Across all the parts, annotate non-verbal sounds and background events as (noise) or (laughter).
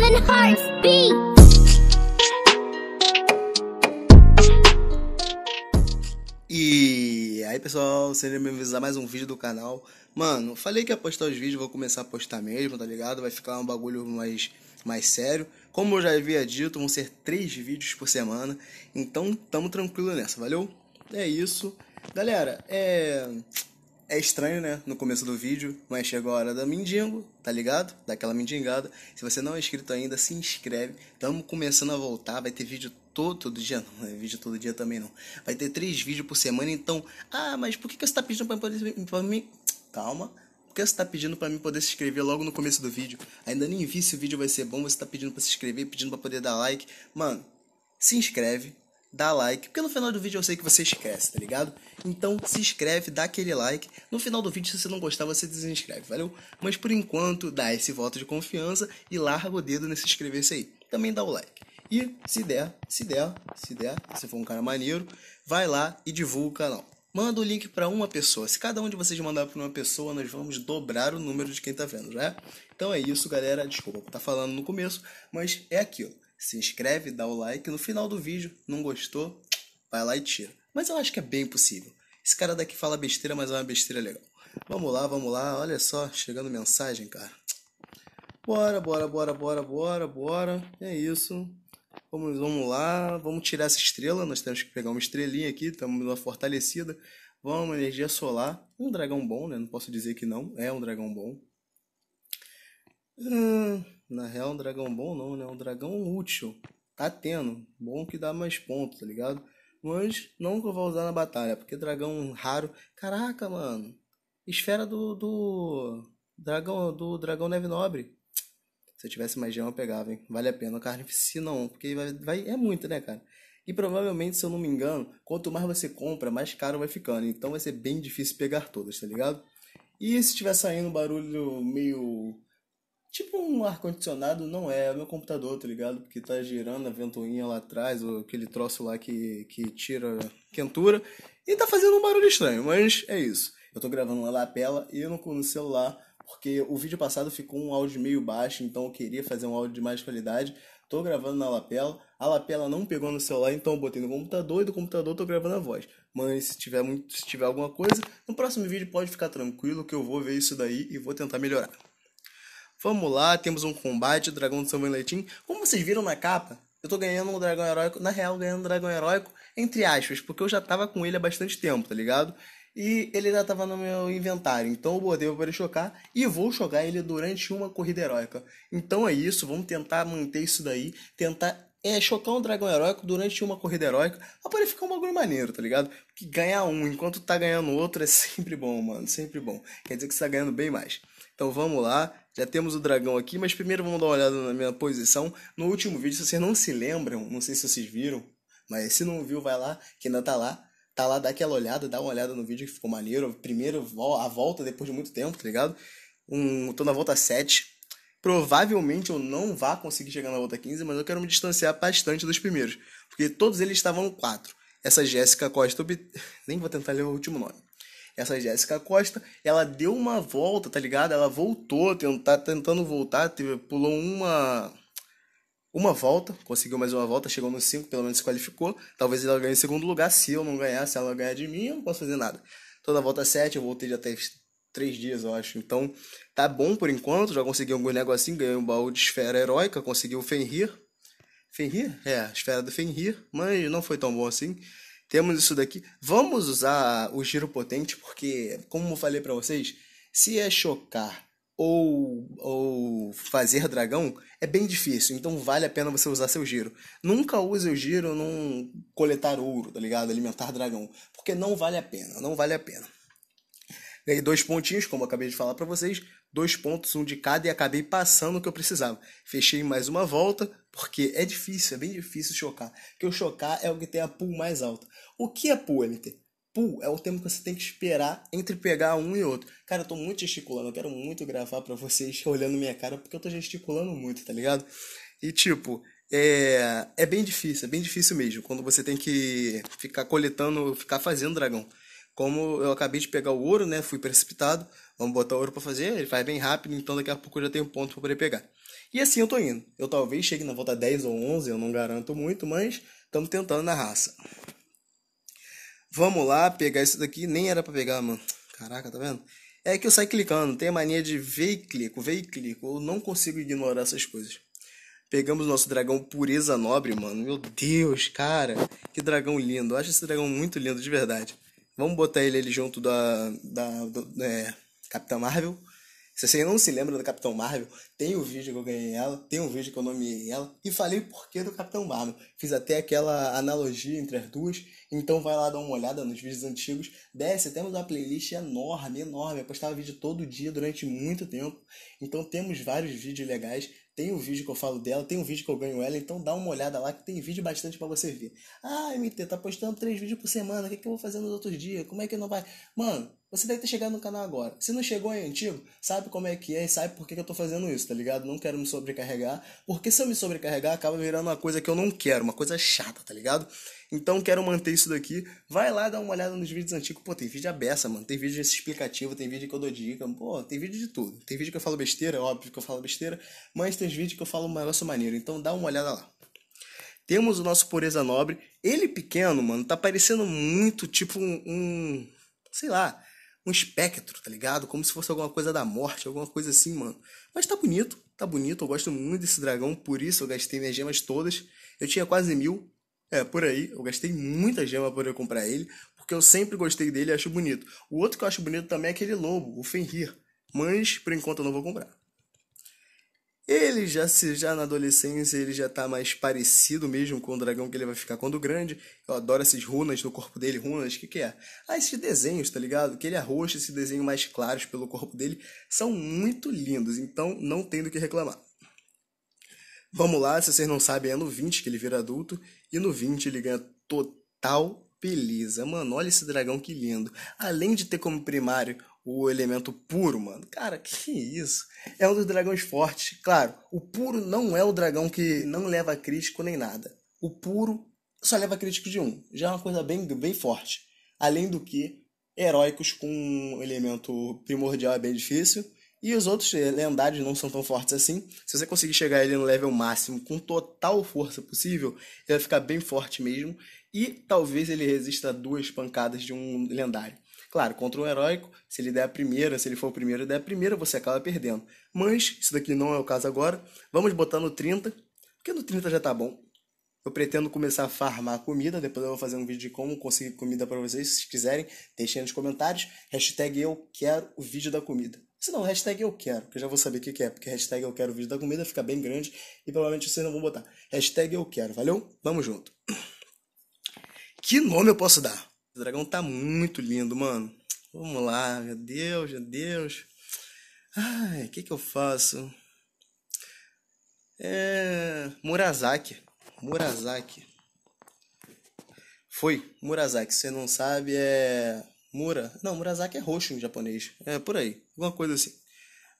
seven hearts beat. E aí pessoal, sejam bem-vindos a mais um vídeo do canal. Mano, falei que ia postar os vídeos, vou começar a postar mesmo, tá ligado? Vai ficar um bagulho mais, mais sério. Como eu já havia dito, vão ser três vídeos por semana. Então, tamo tranquilo nessa, valeu? É isso. Galera, é. É estranho, né? No começo do vídeo, mas é, chegou a hora da mendigo, tá ligado? Daquela mendigada. Se você não é inscrito ainda, se inscreve. estamos começando a voltar, vai ter vídeo todo, todo dia, não, é vídeo todo dia também não. Vai ter três vídeos por semana, então... Ah, mas por que, você tá pedindo pra, pra mim... Calma, por que você está pedindo para mim poder se inscrever logo no começo do vídeo? Ainda nem vi se o vídeo vai ser bom, você está pedindo para se inscrever, pedindo para poder dar like. Mano, se inscreve, dá like, porque no final do vídeo eu sei que você esquece, tá ligado? Então se inscreve, dá aquele like. No final do vídeo, se você não gostar, você desinscreve, valeu? Mas por enquanto, dá esse voto de confiança e larga o dedo nesse inscrever-se aí. Também dá o like. E se der, se der, se der, se for um cara maneiro, vai lá e divulga o canal. Manda o link para uma pessoa. Se cada um de vocês mandar para uma pessoa, nós vamos dobrar o número de quem tá vendo, né? Então é isso, galera. Desculpa por estar tá falando no começo, mas é aquilo se inscreve, dá o like. No final do vídeo, não gostou, vai lá e tira. Mas eu acho que é bem possível. Esse cara daqui fala besteira, mas é uma besteira legal. Vamos lá, vamos lá. Olha só, chegando mensagem, cara. Bora, bora, bora, bora, bora, bora. É isso. Vamos, vamos lá, vamos tirar essa estrela. Nós temos que pegar uma estrelinha aqui, estamos uma fortalecida. Vamos, energia solar. Um dragão bom, né? Não posso dizer que não, é um dragão bom. Hum, na real, um dragão bom não, né? Um dragão útil. Tá tendo. Bom que dá mais pontos, tá ligado? Mas não que eu vou usar na batalha, porque dragão raro. Caraca, mano. Esfera do. do. Dragão. Do Dragão Neve Nobre. Se eu tivesse mais gema, eu pegava, hein? Vale a pena. O carnificina não, porque vai, vai, é muito, né, cara? E provavelmente, se eu não me engano, quanto mais você compra, mais caro vai ficando. Então vai ser bem difícil pegar todas, tá ligado? E se tiver saindo um barulho meio Tipo um ar-condicionado não é, é meu computador, tá ligado? Porque tá girando a ventoinha lá atrás, ou aquele troço lá que, que tira quentura. E tá fazendo um barulho estranho, mas é isso. Eu tô gravando na lapela e eu não no celular, porque o vídeo passado ficou um áudio meio baixo, então eu queria fazer um áudio de mais qualidade. Tô gravando na lapela, a lapela não pegou no celular, então eu botei no computador e do computador tô gravando a voz. Mas se tiver, muito, se tiver alguma coisa, no próximo vídeo pode ficar tranquilo que eu vou ver isso daí e vou tentar melhorar. Vamos lá, temos um combate, o dragão do São Valentim. Como vocês viram na capa, eu tô ganhando um dragão heróico, na real, ganhando um dragão heróico, entre aspas, porque eu já tava com ele há bastante tempo, tá ligado? E ele já tava no meu inventário, então eu botei para ele chocar e vou jogar ele durante uma corrida heróica. Então é isso, vamos tentar manter isso daí, tentar é chocar um dragão heróico durante uma corrida heróica, pra poder ficar um bagulho maneiro, tá ligado? Porque ganhar um enquanto tá ganhando outro é (laughs) sempre bom, mano, sempre bom. Quer dizer que você tá ganhando bem mais. Então vamos lá, já temos o dragão aqui, mas primeiro vamos dar uma olhada na minha posição. No último vídeo, se vocês não se lembram, não sei se vocês viram, mas se não viu, vai lá, que ainda tá lá. Tá lá, dá aquela olhada, dá uma olhada no vídeo que ficou maneiro. Primeiro, a volta depois de muito tempo, tá ligado? Um, tô na volta 7. Provavelmente eu não vá conseguir chegar na volta 15, mas eu quero me distanciar bastante dos primeiros. Porque todos eles estavam no 4. Essa Jéssica Costa, (laughs) nem vou tentar ler o último nome essa Jéssica Costa, ela deu uma volta, tá ligado? Ela voltou, tá tentando voltar, teve, pulou uma uma volta, conseguiu mais uma volta, chegou nos 5, pelo menos se qualificou. Talvez ela ganhe em segundo lugar, se eu não ganhar, se ela ganhar de mim, eu não posso fazer nada. Toda volta 7, eu voltei já até 3 dias, eu acho. Então, tá bom por enquanto, já consegui algum negocinho, ganhei um baú de esfera heróica, consegui o Fenrir. Fenrir? É, a esfera do Fenrir, mas não foi tão bom assim temos isso daqui. Vamos usar o giro potente, porque, como eu falei para vocês, se é chocar ou, ou fazer dragão, é bem difícil. Então vale a pena você usar seu giro. Nunca use o giro num coletar ouro, tá ligado? Alimentar dragão. Porque não vale a pena, não vale a pena. aí, dois pontinhos, como eu acabei de falar para vocês dois pontos, um de cada, e acabei passando o que eu precisava. Fechei mais uma volta, porque é difícil, é bem difícil chocar. Porque o chocar é o que tem a pull mais alta. O que é pull, MT? Pull é o tempo que você tem que esperar entre pegar um e outro. Cara, eu tô muito gesticulando, eu quero muito gravar para vocês (laughs) olhando minha cara, porque eu tô gesticulando muito, tá ligado? E tipo, é, é bem difícil, é bem difícil mesmo, quando você tem que ficar coletando, ficar fazendo dragão como eu acabei de pegar o ouro, né? Fui precipitado. Vamos botar ouro para fazer. Ele vai bem rápido, então daqui a pouco eu já tenho ponto para poder pegar. E assim eu tô indo. Eu talvez chegue na volta 10 ou 11, eu não garanto muito, mas estamos tentando na raça. Vamos lá pegar isso daqui. Nem era para pegar, mano. Caraca, tá vendo? É que eu saio clicando. Tem a mania de ver e clico, ver e clico. Eu não consigo ignorar essas coisas. Pegamos nosso dragão pureza nobre, mano. Meu Deus, cara. Que dragão lindo. Eu acho esse dragão muito lindo, de verdade. Vamos botar ele ali junto da, da, é, Capitã Marvel. Se você não se lembra da Capitão Marvel, tem o um vídeo que eu ganhei ela, tem um vídeo que eu nomeei ela, e falei o porquê do Capitão Marvel. Fiz até aquela analogia entre as duas, então vai lá dar uma olhada nos vídeos antigos. Desce, temos uma playlist enorme, enorme. Eu postava vídeo todo dia durante muito tempo, então temos vários vídeos legais. Tem o um vídeo que eu falo dela, tem um vídeo que eu ganho ela, então dá uma olhada lá que tem vídeo bastante para você ver. Ah, MT, tá postando três vídeos por semana, o que, é que eu vou fazer nos outros dias? Como é que não vai? Mano, você deve ter chegado no canal agora. Se não chegou em é antigo, sabe como é que é e sabe por que, que eu tô fazendo isso tá ligado? Não quero me sobrecarregar, porque se eu me sobrecarregar acaba virando uma coisa que eu não quero, uma coisa chata, tá ligado? Então quero manter isso daqui. Vai lá dar uma olhada nos vídeos antigos. Pô, tem vídeo abessa, mano. Tem vídeo explicativo, tem vídeo que eu dou dica. Pô, tem vídeo de tudo. Tem vídeo que eu falo besteira, é óbvio que eu falo besteira. Mas tem vídeo que eu falo uma negócio maneiro. Então dá uma olhada lá. Temos o nosso Pureza Nobre. Ele pequeno, mano, tá parecendo muito tipo um, um sei lá, um espectro, tá ligado? Como se fosse alguma coisa da morte, alguma coisa assim, mano. Mas tá bonito, tá bonito. Eu gosto muito desse dragão, por isso eu gastei minhas gemas todas. Eu tinha quase mil, é, por aí. Eu gastei muita gema para eu comprar ele, porque eu sempre gostei dele e acho bonito. O outro que eu acho bonito também é aquele lobo, o Fenrir. Mas, por enquanto, eu não vou comprar. Ele já se já na adolescência ele já tá mais parecido mesmo com o dragão que ele vai ficar quando grande. Eu adoro essas runas no corpo dele, runas, que que é? Ah, esses desenhos, tá ligado? Que ele arroxa esse desenho mais claros pelo corpo dele são muito lindos, então não tem do que reclamar. Vamos lá, se vocês não sabem, é no 20 que ele vira adulto e no 20 ele ganha total beleza. Mano, olha esse dragão que lindo. Além de ter como primário o elemento puro, mano. Cara, que isso? É um dos dragões fortes. Claro, o puro não é o dragão que não leva crítico nem nada. O puro só leva crítico de um. Já é uma coisa bem, bem forte. Além do que, heróicos com um elemento primordial é bem difícil. E os outros lendários não são tão fortes assim. Se você conseguir chegar ele no level máximo com total força possível, ele vai ficar bem forte mesmo. E talvez ele resista a duas pancadas de um lendário. Claro, contra um heróico, se ele der a primeira, se ele for o primeiro e der a primeira, você acaba perdendo. Mas, isso daqui não é o caso agora. Vamos botar no 30, porque no 30 já tá bom. Eu pretendo começar a farmar comida, depois eu vou fazer um vídeo de como conseguir comida para vocês, se quiserem, deixem nos comentários. Hashtag eu quero o vídeo da comida. Se não, hashtag eu quero, que eu já vou saber o que, que é, porque hashtag eu quero o vídeo da comida fica bem grande e provavelmente vocês não vão botar. Hashtag eu quero, valeu? Vamos junto. Que nome eu posso dar? O dragão tá muito lindo, mano. Vamos lá, meu Deus, meu Deus. Ai, o que que eu faço? É... Murasaki. Murasaki. Foi, Murasaki. Se você não sabe, é... Mura. Não, Murasaki é roxo em japonês. É por aí. Alguma coisa assim.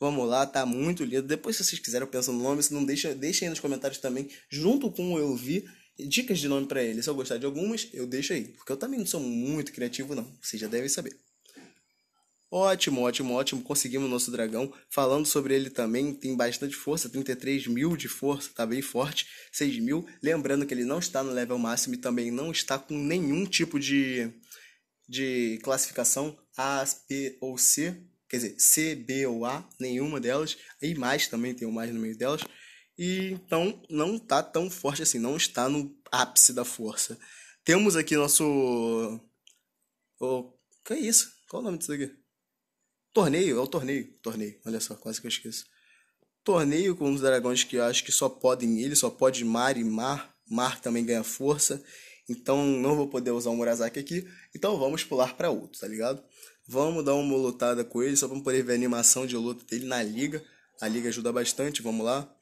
Vamos lá, tá muito lindo. Depois, se vocês quiserem, eu penso no nome. Se não, deixa, deixa aí nos comentários também. Junto com o Eu Vi Dicas de nome para ele, se eu gostar de algumas, eu deixo aí, porque eu também não sou muito criativo não, vocês já devem saber. Ótimo, ótimo, ótimo, conseguimos o nosso dragão. Falando sobre ele também, tem bastante força, 33 mil de força, tá bem forte, 6 mil. Lembrando que ele não está no level máximo e também não está com nenhum tipo de, de classificação A, B ou C, quer dizer, C, B ou A, nenhuma delas, e mais também tem o mais no meio delas. E então não tá tão forte assim, não está no ápice da força. Temos aqui nosso. O que é isso? Qual o nome disso aqui? Torneio, é o torneio. Torneio, olha só, quase que eu esqueço. Torneio com os dragões que eu acho que só podem ele, só pode mar e mar. Mar também ganha força. Então não vou poder usar o Murazaki aqui. Então vamos pular para outro, tá ligado? Vamos dar uma lutada com ele, só para poder ver a animação de luta dele na liga. A liga ajuda bastante, vamos lá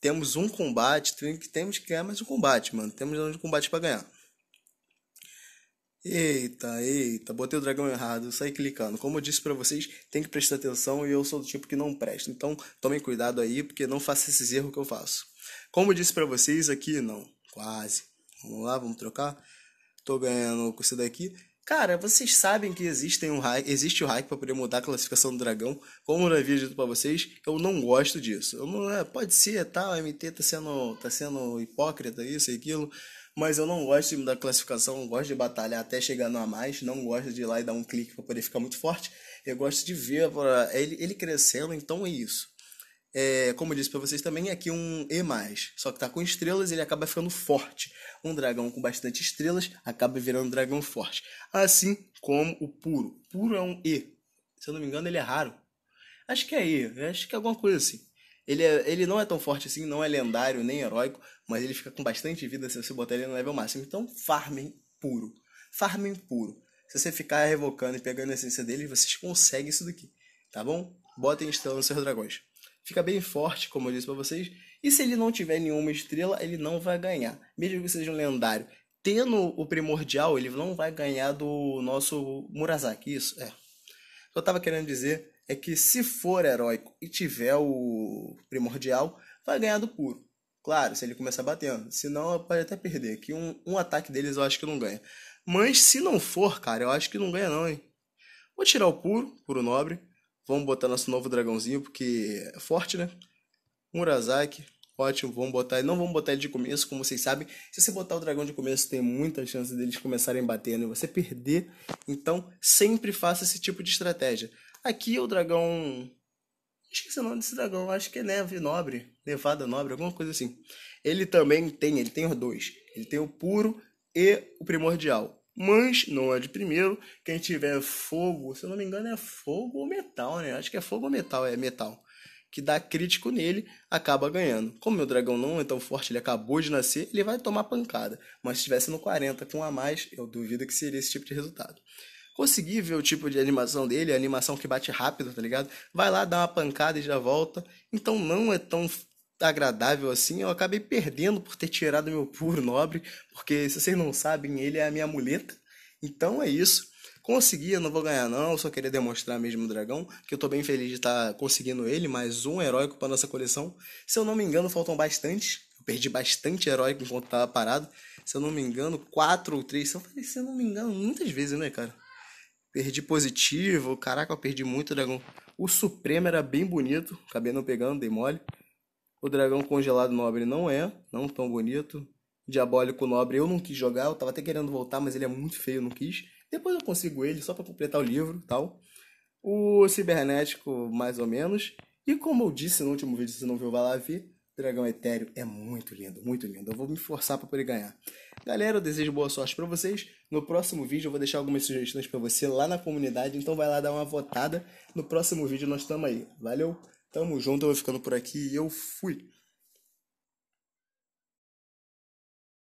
temos um combate, temos que ganhar mais um combate, mano. Temos um combate para ganhar. Eita, eita, botei o dragão errado, saí clicando. Como eu disse para vocês, tem que prestar atenção e eu sou do tipo que não presta. Então, tomem cuidado aí, porque não faça esses erros que eu faço. Como eu disse para vocês aqui, não, quase. Vamos lá, vamos trocar. Tô ganhando com esse daqui. Cara, vocês sabem que existem um hack, existe o hack para poder mudar a classificação do dragão. Como eu havia dito para vocês, eu não gosto disso. Eu não, é, pode ser, tá, MT tá sendo, tá sendo hipócrita, isso e aquilo. Mas eu não gosto de mudar a classificação, não gosto de batalhar até chegar no a mais. Não gosto de ir lá e dar um clique para poder ficar muito forte. Eu gosto de ver ele, ele crescendo, então é isso. É, como eu disse para vocês também, é aqui um E+, só que tá com estrelas, ele acaba ficando forte. Um dragão com bastante estrelas acaba virando um dragão forte. Assim como o puro. Puro é um E. Se eu não me engano, ele é raro. Acho que é E, acho que é alguma coisa assim. Ele, é, ele não é tão forte assim, não é lendário nem heróico, mas ele fica com bastante vida se você botar ele no level máximo. Então, farming puro. Farming puro. Se você ficar revocando e pegando a essência dele, vocês conseguem isso daqui, tá bom? Botem estrela nos seus dragões fica bem forte, como eu disse para vocês. E se ele não tiver nenhuma estrela, ele não vai ganhar. Mesmo que seja um lendário. Tendo o primordial, ele não vai ganhar do nosso Murasaki. Isso, é. O que eu tava querendo dizer é que se for heróico e tiver o primordial, vai ganhar do puro. Claro, se ele começar batendo. Senão, pode até perder. Que um, um ataque deles eu acho que não ganha. Mas se não for, cara, eu acho que não ganha não, hein? Vou tirar o puro, puro nobre. Vamos botar nosso novo dragãozinho, porque é forte, né? Murasaki, ótimo, vamos botar. Não vamos botar ele de começo, como vocês sabem. Se você botar o dragão de começo, tem muita chance deles começarem batendo e você perder. Então, sempre faça esse tipo de estratégia. Aqui o dragão. Esqueci o nome desse dragão, acho que é Neve Nobre, Nevada Nobre, alguma coisa assim. Ele também tem, ele tem os dois. Ele tem o puro e o primordial mas não é de primeiro. Quem tiver fogo, se eu não me engano, é fogo ou metal, né? Acho que é fogo ou metal, é metal. Que dá crítico nele, acaba ganhando. Como meu dragão não é tão forte, ele acabou de nascer, ele vai tomar pancada. Mas se estivesse no 40 com um a mais, eu duvido que seria esse tipo de resultado. Consegui ver o tipo de animação dele, a animação que bate rápido, tá ligado? Vai lá, dá uma pancada e já volta. Então não é tão agradável assim, eu acabei perdendo por ter tirado meu puro nobre, porque se vocês não sabem, ele é a minha muleta. Então é isso. Consegui, eu não vou ganhar não, só queria demonstrar mesmo o dragão, que eu tô bem feliz de estar tá conseguindo ele, mais um heróico para nossa coleção. Se eu não me engano, faltam bastante. Eu perdi bastante heróico enquanto tava parado. Se eu não me engano, quatro ou três. Se eu, se eu não me engano, muitas vezes, né, cara? Perdi positivo, caraca, eu perdi muito dragão. O Supremo era bem bonito, acabei não pegando, dei mole. O Dragão Congelado Nobre não é, não tão bonito. Diabólico Nobre eu não quis jogar, eu tava até querendo voltar, mas ele é muito feio, não quis. Depois eu consigo ele só para completar o livro, tal. O Cibernético mais ou menos. E como eu disse no último vídeo, se não viu, vai lá ver. Dragão Etéreo é muito lindo, muito lindo. Eu vou me forçar para poder ganhar. Galera, eu desejo boa sorte para vocês. No próximo vídeo eu vou deixar algumas sugestões para você lá na comunidade, então vai lá dar uma votada. No próximo vídeo nós estamos aí. Valeu! Tamo junto, eu vou ficando por aqui e eu fui.